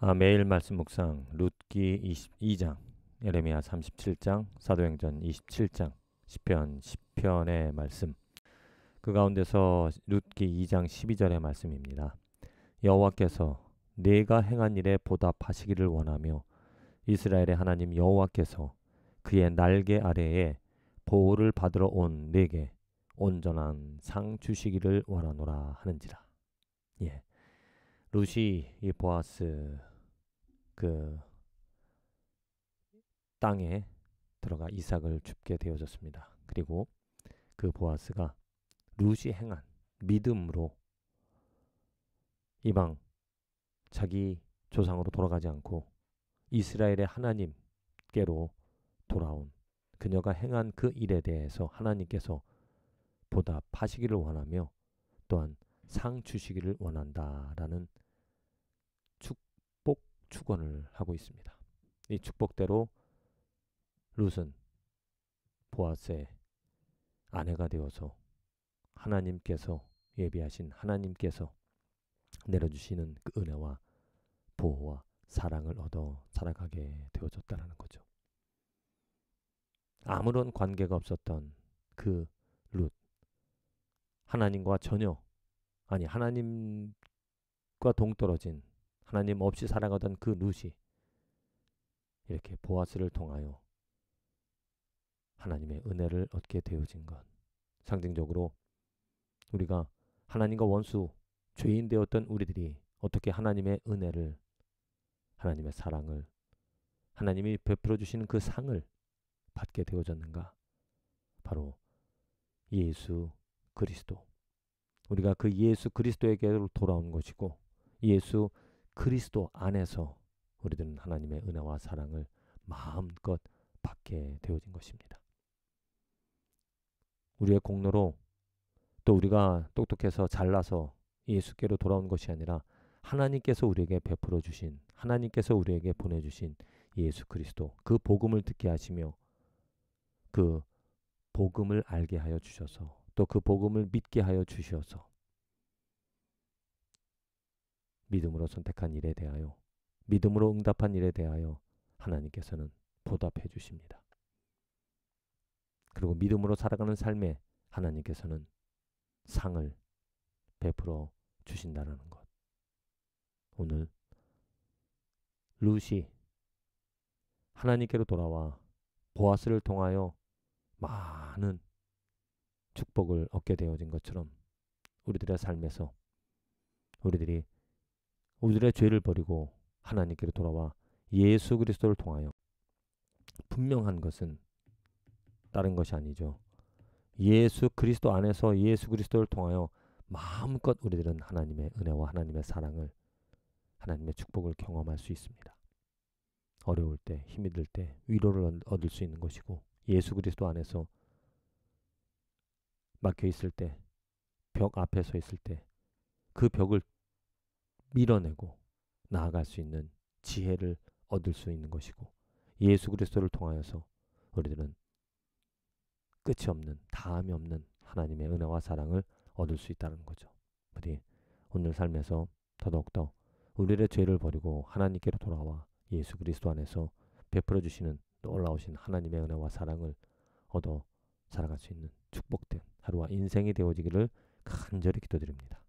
아, 매일 말씀 묵상 룻기 22장, 에레미야 37장, 사도행전 27장, 시편 10편의 말씀. 그 가운데서 룻기 2장 12절의 말씀입니다. 여호와께서 내가 행한 일에 보답하시기를 원하며 이스라엘의 하나님 여호와께서 그의 날개 아래에 보호를 받으러 온 내게 온전한 상 주시기를 원하노라 하는지라. 예. 루시 이 보아스 그 땅에 들어가 이삭을 줍게 되어졌습니다. 그리고 그 보아스가 루시 행한 믿음으로 이방 자기 조상으로 돌아가지 않고 이스라엘의 하나님께로 돌아온 그녀가 행한 그 일에 대해서 하나님께서 보답하시기를 원하며 또한 상 주시기를 원한다라는 축원을 하고 있습니다. 이 축복대로 룻은 보아스의 아내가 되어서 하나님께서 예비하신 하나님께서 내려주시는 그 은혜와 보호와 사랑을 얻어 살아가게 되어졌다는 거죠. 아무런 관계가 없었던 그 룻. 하나님과 전혀, 아니, 하나님과 동떨어진 하나님 없이 살아가던 그 루시 이렇게 보아스를 통하여 하나님의 은혜를 얻게 되어진 것. 상징적으로 우리가 하나님과 원수, 죄인 되었던 우리들이 어떻게 하나님의 은혜를, 하나님의 사랑을, 하나님이 베풀어 주신 그 상을 받게 되어졌는가? 바로 예수 그리스도. 우리가 그 예수 그리스도에게로 돌아온 것이고 예수 그리스도 안에서 우리들은 하나님의 은혜와 사랑을 마음껏 받게 되어진 것입니다. 우리의 공로로 또 우리가 똑똑해서 잘나서 예수께로 돌아온 것이 아니라 하나님께서 우리에게 베풀어 주신 하나님께서 우리에게 보내 주신 예수 그리스도 그 복음을 듣게 하시며 그 복음을 알게 하여 주셔서 또 그 복음을 믿게 하여 주셔서 믿음으로 선택한 일에 대하여 믿음으로 응답한 일에 대하여 하나님께서는 보답해 주십니다. 그리고 믿음으로 살아가는 삶에 하나님께서는 상을 베풀어 주신다라는 것. 오늘 루시 하나님께로 돌아와 보아스를 통하여 많은 축복을 얻게 되어진 것처럼 우리들의 삶에서 우리들이 우리들의 죄를 버리고 하나님께로 돌아와 예수 그리스도를 통하여 분명한 것은 다른 것이 아니죠. 예수 그리스도 안에서 예수 그리스도를 통하여 마음껏 우리들은 하나님의 은혜와 하나님의 사랑을 하나님의 축복을 경험할 수 있습니다. 어려울 때, 힘이 들 때 위로를 얻을 수 있는 것이고 예수 그리스도 안에서 막혀 있을 때, 벽 앞에 서 있을 때 그 벽을 밀어내고 나아갈 수 있는 지혜를 얻을 수 있는 것이고 예수 그리스도를 통하여서 우리들은 끝이 없는 다음이 없는 하나님의 은혜와 사랑을 얻을 수 있다는 거죠. 우리 오늘 삶에서 더더욱더 우리의 죄를 버리고 하나님께로 돌아와 예수 그리스도 안에서 베풀어 주시는 놀라우신 하나님의 은혜와 사랑을 얻어 살아갈 수 있는 축복된 하루와 인생이 되어지기를 간절히 기도드립니다.